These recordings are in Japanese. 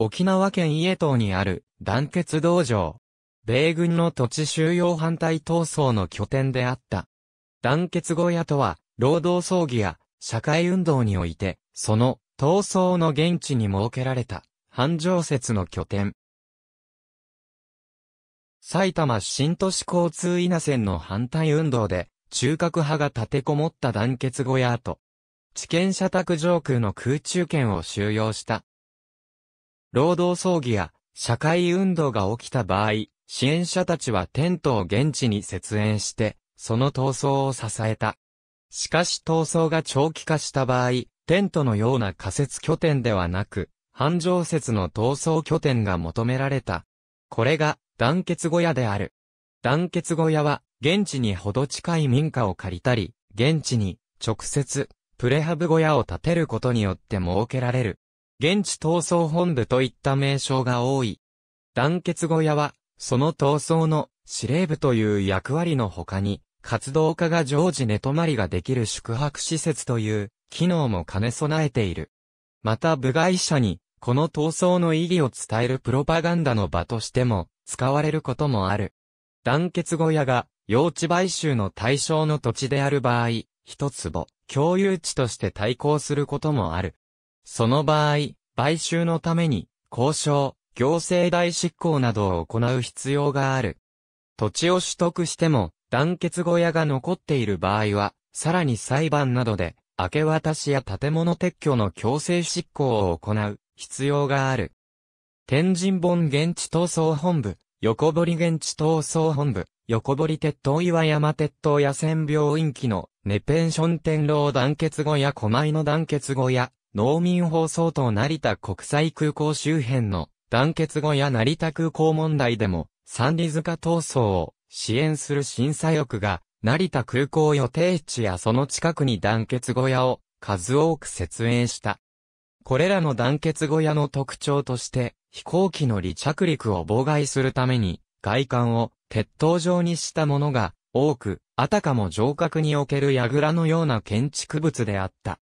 沖縄県伊江島にある団結道場。米軍の土地収容反対闘争の拠点であった。団結小屋とは、労働葬儀や社会運動において、その闘争の現地に設けられた、繁盛説の拠点。埼玉新都市交通稲線の反対運動で、中核派が立てこもった団結小屋と、地権社宅上空の空中権を収容した労働葬儀や社会運動が起きた場合、支援者たちはテントを現地に設営して、その闘争を支えた。しかし闘争が長期化した場合、テントのような仮設拠点ではなく、繁盛説の闘争拠点が求められた。これが団結小屋である。団結小屋は、現地にほど近い民家を借りたり、現地に直接、プレハブ小屋を建てることによって設けられる。現地闘争本部といった名称が多い。団結小屋は、その闘争の司令部という役割の他に、活動家が常時寝泊まりができる宿泊施設という機能も兼ね備えている。また部外者に、この闘争の意義を伝えるプロパガンダの場としても使われることもある。団結小屋が用地買収の対象の土地である場合、一坪、共有地として対抗することもある。その場合、買収のために、交渉、行政代執行などを行う必要がある。土地を取得しても、団結小屋が残っている場合は、さらに裁判などで、明け渡しや建物撤去の強制執行を行う必要がある。天神本現地闘争本部、横堀現地闘争本部、横堀鉄塔岩山鉄塔野戦病院機の、ネペンション天狼団結小屋、狛井の団結小屋、農民放送と成田国際空港周辺の団結後や成田空港問題でも、三里塚闘争を支援する審査欲が、成田空港予定地やその近くに団結小屋を数多く設営した。これらの団結小屋の特徴として、飛行機の離着陸を妨害するために、外観を鉄塔状にしたものが多く、あたかも城郭における櫓のような建築物であった。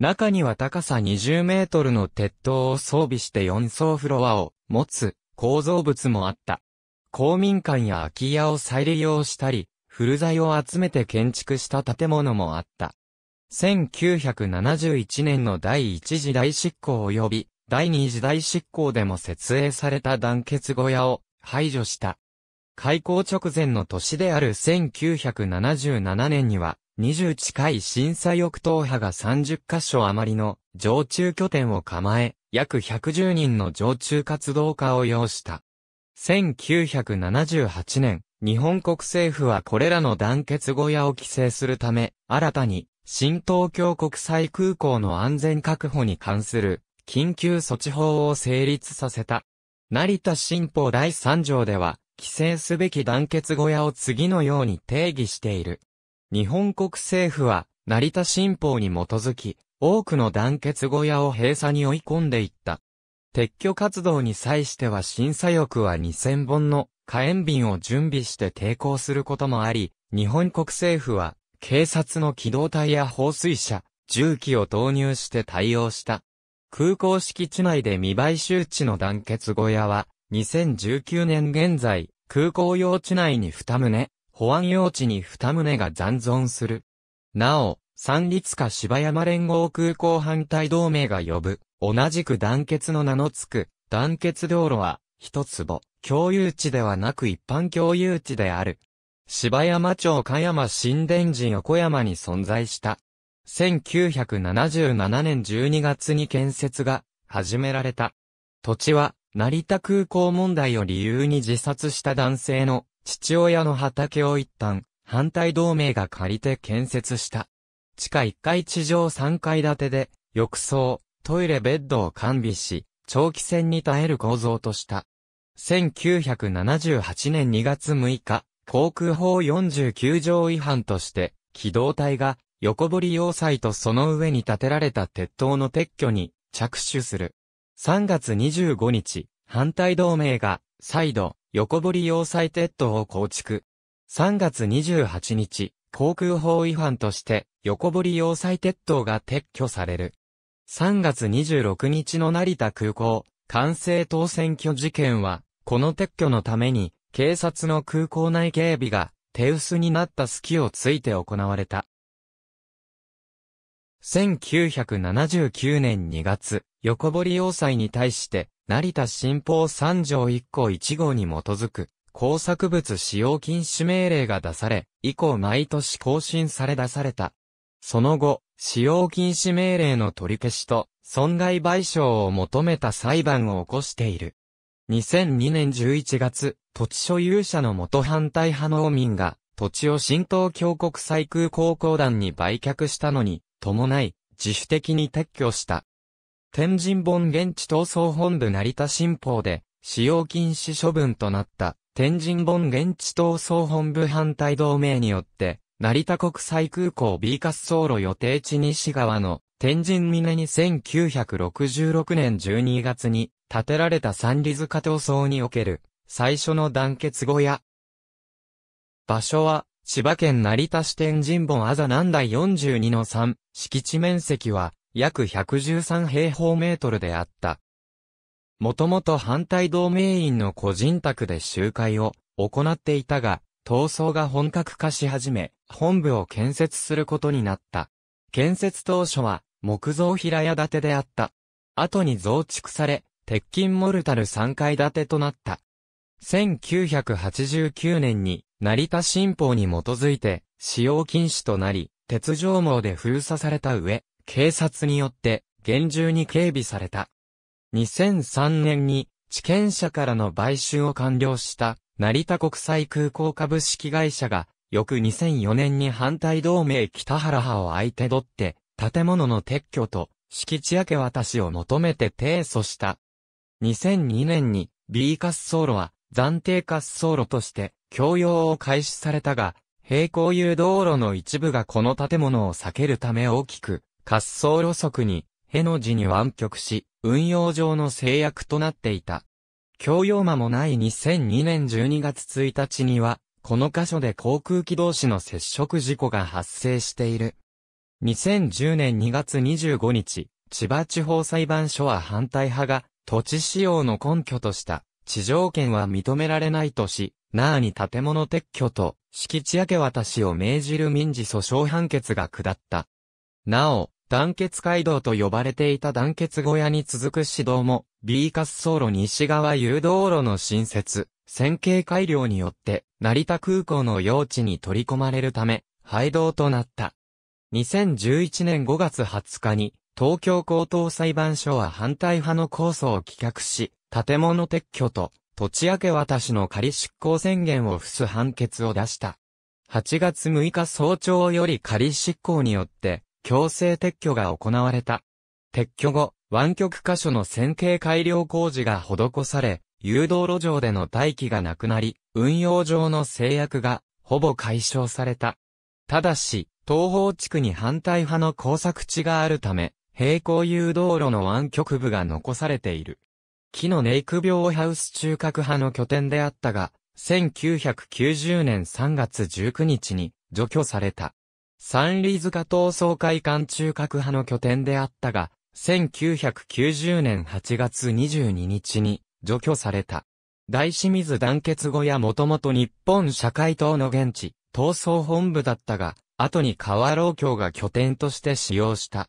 中には高さ20メートルの鉄塔を装備して4層フロアを持つ構造物もあった。公民館や空き家を再利用したり、古材を集めて建築した建物もあった。1971年の第一次大執行及び第二次大執行でも設営された団結小屋を排除した。開校直前の年である1977年には20近い震災翼党派が30カ所余りの常駐拠点を構え、約110人の常駐活動家を要した。1978年、日本国政府はこれらの団結小屋を規制するため、新たに、新東京国際空港の安全確保に関する緊急措置法を成立させた。成田新法第3条では、規制すべき団結小屋を次のように定義している。日本国政府は、成田新法に基づき、多くの団結小屋を閉鎖に追い込んでいった。撤去活動に際しては審査翼は2000本の火炎瓶を準備して抵抗することもあり、日本国政府は、警察の機動隊や放水車、重機を投入して対応した。空港敷地内で未買収地の団結小屋は、2019年現在、空港用地内に2棟、保安用地に二棟が残存する。なお、三立下芝山連合空港反対同盟が呼ぶ、同じく団結の名の付く、団結道路は、一坪、共有地ではなく一般共有地である。芝山町香山新田寺横山に存在した。1977年12月に建設が始められた。土地は成田空港問題を理由に自殺した男性の父親の畑を一旦、反対同盟が借りて建設した。地下1階地上3階建てで、浴槽、トイレベッドを完備し、長期戦に耐える構造とした。1978年2月6日、航空法49条違反として、機動隊が横堀要塞とその上に建てられた鉄塔の撤去に着手する。3月25日、反対同盟が再度、横堀要塞鉄塔を構築。3月28日、航空法違反として、横堀要塞鉄塔が撤去される。3月26日の成田空港、完成当選挙事件は、この撤去のために、警察の空港内警備が、手薄になった隙をついて行われた。1979年2月、横堀要塞に対して、成田新法3条1項1号に基づく、工作物使用禁止命令が出され、以降毎年更新され出された。その後、使用禁止命令の取り消しと、損害賠償を求めた裁判を起こしている。2002年11月、土地所有者の元反対派農民が、土地を新東京国際空港公団に売却したのに、伴い、自主的に撤去した。天神本現地闘争本部成田新報で、使用禁止処分となった、天神本現地闘争本部反対同盟によって、成田国際空港 B 滑走路予定地西側の天神峰に1966年12月に建てられた三里塚闘争における最初の団結後や、場所は千葉県成田市天神本あざ南第42の3、敷地面積は約113平方メートルであった。もともと反対同盟員の個人宅で集会を行っていたが、闘争が本格化し始め、本部を建設することになった。建設当初は木造平屋建てであった。後に増築され、鉄筋モルタル3階建てとなった。1989年に成田新法に基づいて使用禁止となり、鉄条網で封鎖された上、警察によって厳重に警備された。2003年に地権者からの買収を完了した成田国際空港株式会社が翌2004年に反対同盟北原派を相手取って建物の撤去と敷地明け渡しを求めて提訴した。2002年に B 滑走路は暫定滑走路として供用を開始されたが、平行誘導路の一部がこの建物を避けるため大きく滑走路側に、への字に湾曲し、運用上の制約となっていた。教養間もない2002年12月1日には、この箇所で航空機同士の接触事故が発生している。2010年2月25日、千葉地方裁判所は反対派が、土地使用の根拠とした、地上権は認められないとし、なあに建物撤去と、敷地明け渡しを命じる民事訴訟判決が下った。なお、団結街道と呼ばれていた団結小屋に続く市道も、B 滑走路西側誘導路の新設、線形改良によって、成田空港の用地に取り込まれるため、廃道となった。2011年5月20日に、東京高等裁判所は反対派の控訴を棄却し、建物撤去と、土地明け渡しの仮執行宣言を付す判決を出した。8月6日早朝より仮執行によって、強制撤去が行われた。撤去後、湾曲箇所の線形改良工事が施され、誘導路上での待機がなくなり、運用上の制約がほぼ解消された。ただし、東方地区に反対派の工作地があるため、平行誘導路の湾曲部が残されている。木のネイク病ハウス中核派の拠点であったが、1990年3月19日に除去された。三里塚闘争会館中核派の拠点であったが、1990年8月22日に除去された。大清水団結後やもともと日本社会党の現地、闘争本部だったが、後に河老協が拠点として使用した。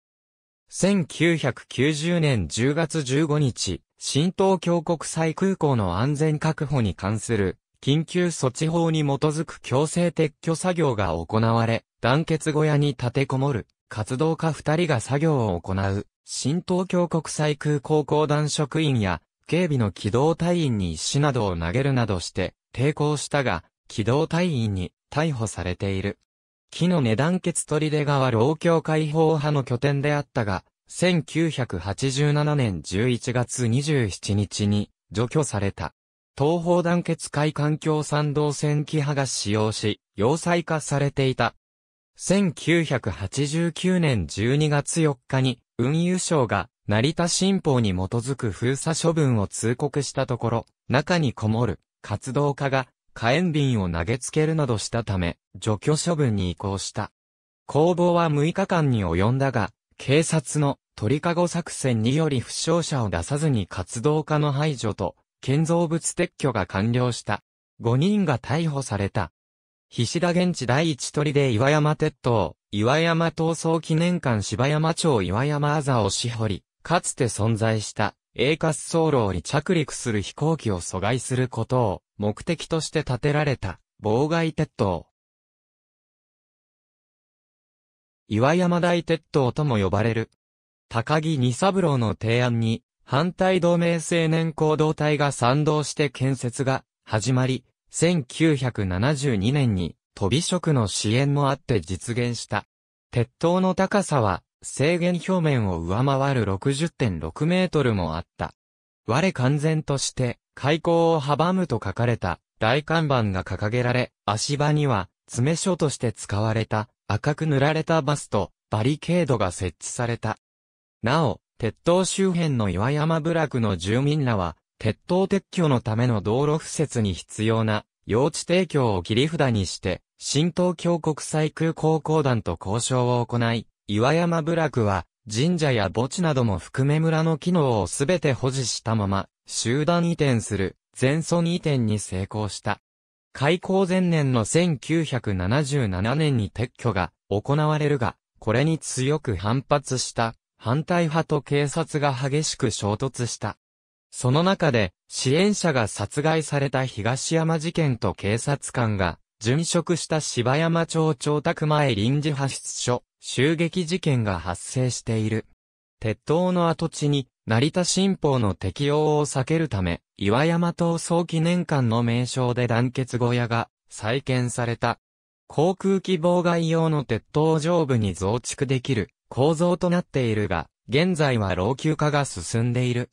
1990年10月15日、新東京国際空港の安全確保に関する緊急措置法に基づく強制撤去作業が行われ、団結小屋に立てこもる、活動家二人が作業を行う、新東京国際空港公団職員や、警備の機動隊員に石などを投げるなどして、抵抗したが、機動隊員に逮捕されている。木の値段決取出川老教解放派の拠点であったが、1987年11月27日に除去された。東方団結会環境賛同線機派が使用し、要塞化されていた。1989年12月4日に、運輸省が、成田新報に基づく封鎖処分を通告したところ、中にこもる、活動家が、火炎瓶を投げつけるなどしたため、除去処分に移行した。工房は6日間に及んだが、警察の鳥かご作戦により負傷者を出さずに活動家の排除と建造物撤去が完了した。5人が逮捕された。菱田現地第一鳥で岩山鉄塔、岩山闘争記念館芝山町岩山あざをしほり、かつて存在した、栄滑走路に着陸する飛行機を阻害することを目的として建てられた、妨害鉄塔。岩山大鉄塔とも呼ばれる。高木二三郎の提案に、反対同盟青年行動隊が賛同して建設が始まり、1972年に飛び職の支援もあって実現した。鉄塔の高さは制限表面を上回る60.6メートルもあった。我完全として開口を阻むと書かれた大看板が掲げられ、足場には詰め所として使われた赤く塗られたバスとバリケードが設置された。なお、鉄塔周辺の岩山部落の住民らは、鉄塔撤去のための道路敷設に必要な用地提供を切り札にして、新東京国際空港公団と交渉を行い、岩山部落は神社や墓地なども含め村の機能をすべて保持したまま、集団移転する全村移転に成功した。開港前年の1977年に撤去が行われるが、これに強く反発した反対派と警察が激しく衝突した。その中で、支援者が殺害された東山事件と警察官が、殉職した芝山町長宅前臨時派出所、襲撃事件が発生している。鉄塔の跡地に、成田新報の適用を避けるため、岩山闘争記念館の名称で団結小屋が再建された。航空機妨害用の鉄塔上部に増築できる構造となっているが、現在は老朽化が進んでいる。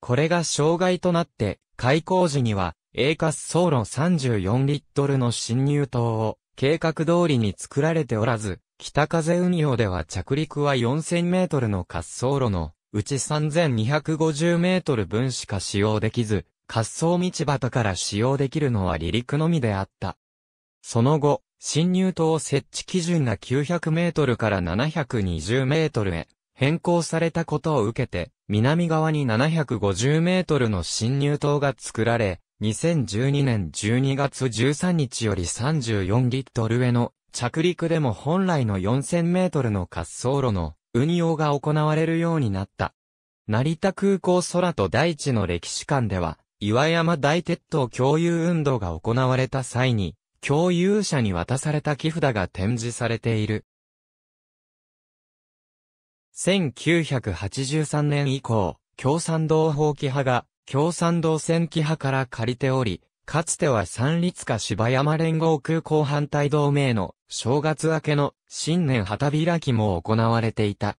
これが障害となって、開港時には、A 滑走路34リットルの侵入灯を、計画通りに作られておらず、北風運用では着陸は4000メートルの滑走路の、うち3250メートル分しか使用できず、滑走道端から使用できるのは離陸のみであった。その後、侵入島設置基準が900メートルから720メートルへ変更されたことを受けて、南側に750メートルの侵入島が作られ、2012年12月13日より34リットルへの着陸でも本来の4000メートルの滑走路の運用が行われるようになった。成田空港空と大地の歴史館では、岩山大鉄塔共有運動が行われた際に、共有者に渡された木札が展示されている。1983年以降、共産党法規派が共産党戦規派から借りており、かつては三立下芝山連合空港反対同盟の正月明けの新年旗開きも行われていた。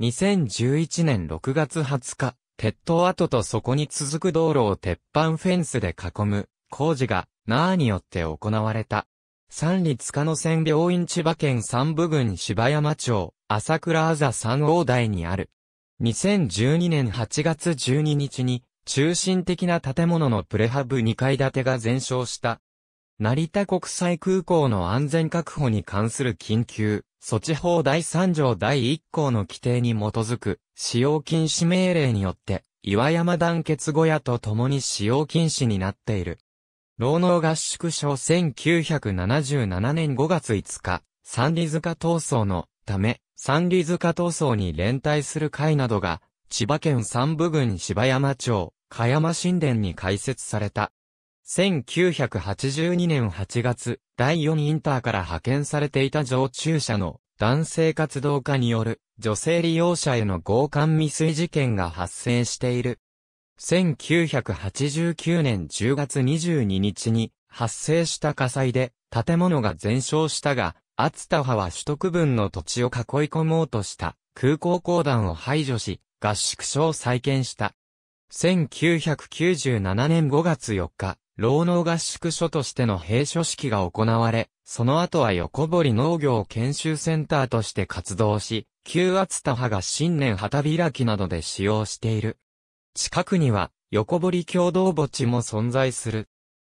2011年6月20日、鉄塔跡とそこに続く道路を鉄板フェンスで囲む工事が、なーによって行われた。三里塚野線病院千葉県三部郡芝山町、朝倉あざ三王台にある。2012年8月12日に、中心的な建物のプレハブ2階建てが全焼した。成田国際空港の安全確保に関する緊急、措置法第3条第1項の規定に基づく、使用禁止命令によって、岩山団結小屋と共に使用禁止になっている。労農合宿所1977年5月5日、三里塚闘争のため、三里塚闘争に連帯する会などが、千葉県三部郡芝山町、香山神殿に開設された。1982年8月、第4インターから派遣されていた常駐者の男性活動家による女性利用者への強姦未遂事件が発生している。1989年10月22日に発生した火災で建物が全焼したが、厚田派は取得分の土地を囲い込もうとした空港公団を排除し、合宿所を再建した。1997年5月4日、労農合宿所としての閉所式が行われ、その後は横堀農業研修センターとして活動し、旧厚田派が新年旗開きなどで使用している近くには、横堀共同墓地も存在する。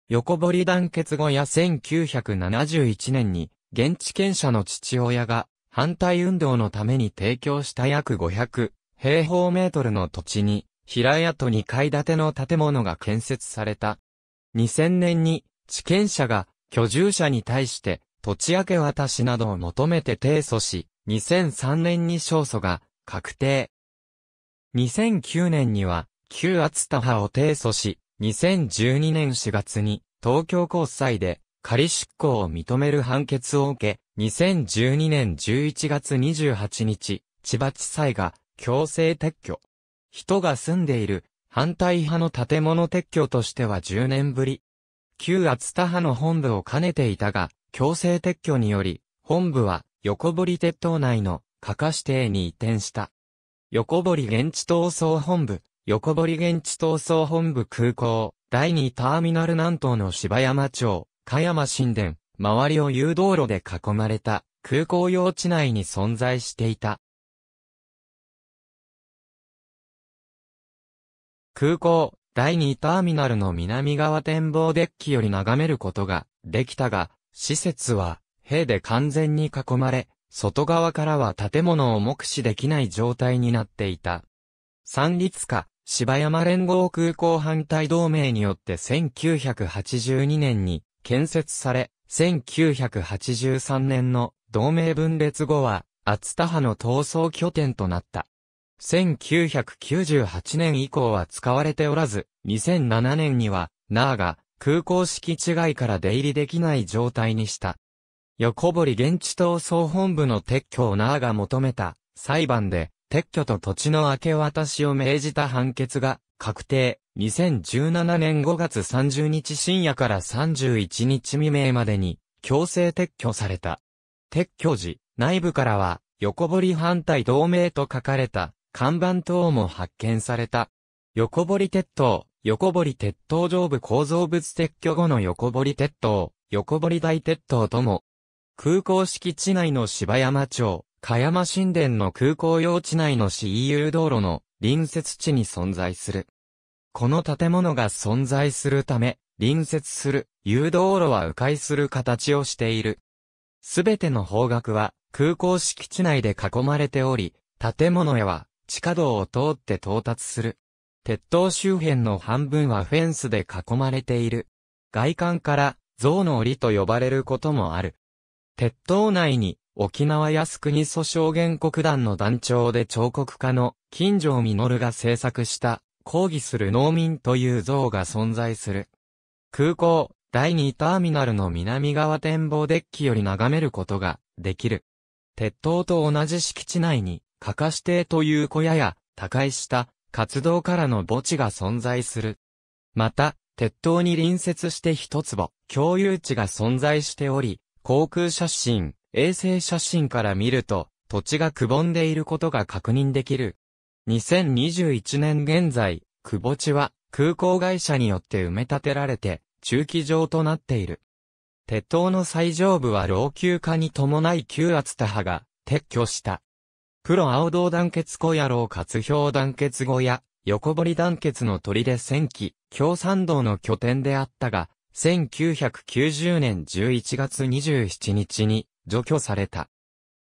横堀団結後や1971年に、現地権者の父親が、反対運動のために提供した約500平方メートルの土地に、平屋と2階建ての建物が建設された。2000年に、地権者が、居住者に対して、土地明け渡しなどを求めて提訴し、2003年に勝訴が確定。2009年には、旧厚田派を提訴し、2012年4月に東京高裁で仮執行を認める判決を受け、2012年11月28日、千葉地裁が強制撤去。人が住んでいる反対派の建物撤去としては10年ぶり。旧厚田派の本部を兼ねていたが、強制撤去により、本部は横堀鉄塔内の加賀指定に移転した。横堀現地闘争本部、横堀現地闘争本部空港、第2ターミナル南東の芝山町、香山神殿、周りを誘導路で囲まれた空港用地内に存在していた。空港、第2ターミナルの南側展望デッキより眺めることができたが、施設は、塀で完全に囲まれ、外側からは建物を目視できない状態になっていた。三立化、芝山連合空港反対同盟によって1982年に建設され、1983年の同盟分裂後は、厚田派の闘争拠点となった。1998年以降は使われておらず、2007年には、ナーが空港敷地外から出入りできない状態にした。横堀現地党総本部の撤去をナーが求めた裁判で撤去と土地の明け渡しを命じた判決が確定。2017年5月30日深夜から31日未明までに強制撤去された。撤去時、内部からは横堀反対同盟と書かれた看板等も発見された。横堀鉄塔、横堀鉄塔上部構造物撤去後の横堀鉄塔、横堀大鉄塔とも空港敷地内の芝山町、香山神殿の空港用地内の CEU 道路の隣接地に存在する。この建物が存在するため、隣接する誘導路は迂回する形をしている。すべての方角は空港敷地内で囲まれており、建物へは地下道を通って到達する。鉄塔周辺の半分はフェンスで囲まれている。外観から象の檻と呼ばれることもある。鉄塔内に沖縄靖国訴訟原告団の団長で彫刻家の金城実が制作した抗議する農民という像が存在する。空港、第2ターミナルの南側展望デッキより眺めることができる。鉄塔と同じ敷地内に、かかし亭という小屋や、他界した活動からの墓地が存在する。また、鉄塔に隣接して一坪、共有地が存在しており、航空写真、衛星写真から見ると、土地がくぼんでいることが確認できる。2021年現在、くぼ地は空港会社によって埋め立てられて、駐機場となっている。鉄塔の最上部は老朽化に伴い旧厚田派が撤去した。プロ青銅団結小野郎活氷団結後や横堀団結の砦戦記、共産道の拠点であったが、1990年11月27日に除去された。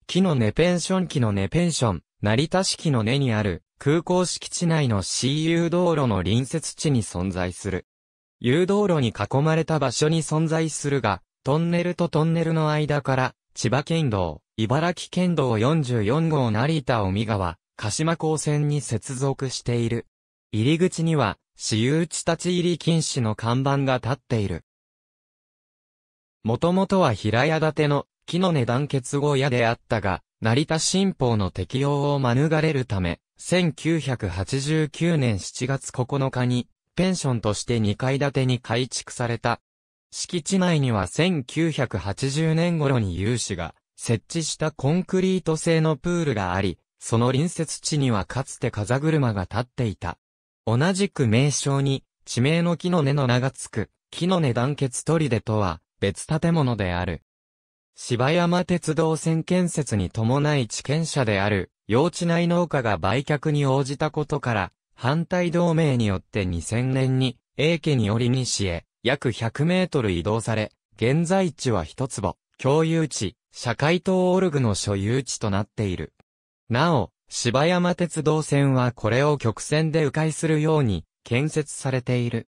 木の根ペンション木の根ペンション、成田市木の根にある空港敷地内の CU 道路の隣接地に存在する。誘導路に囲まれた場所に存在するが、トンネルとトンネルの間から、千葉県道、茨城県道44号成田尾身川、鹿島高線に接続している。入り口には、私有地立ち入り禁止の看板が立っている。もともとは平屋建ての木の値段結合屋であったが、成田新法の適用を免れるため、1989年7月9日に、ペンションとして2階建てに改築された。敷地内には1980年頃に有志が設置したコンクリート製のプールがあり、その隣接地にはかつて風車が立っていた。同じく名称に、地名の木の根の名がつく、木の根団結砦とは、別建物である。芝山鉄道線建設に伴い地権者である、用地内農家が売却に応じたことから、反対同盟によって2000年に、英家により西へ、約100メートル移動され、現在地は一坪、共有地、社会党オルグの所有地となっている。なお、芝山鉄道線はこれを曲線で迂回するように建設されている。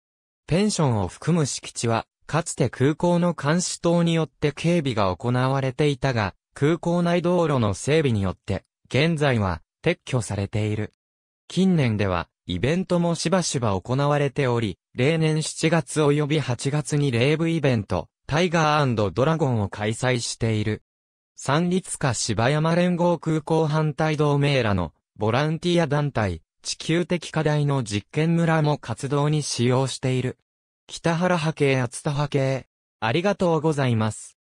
ペンションを含む敷地は、かつて空港の監視塔によって警備が行われていたが、空港内道路の整備によって、現在は撤去されている。近年では、イベントもしばしば行われており、例年7月及び8月にレーブイベント、タイガードラゴンを開催している。三立下芝山連合空港反対同盟らのボランティア団体、地球的課題の実験村も活動に使用している。北原派系厚田派系。ありがとうございます。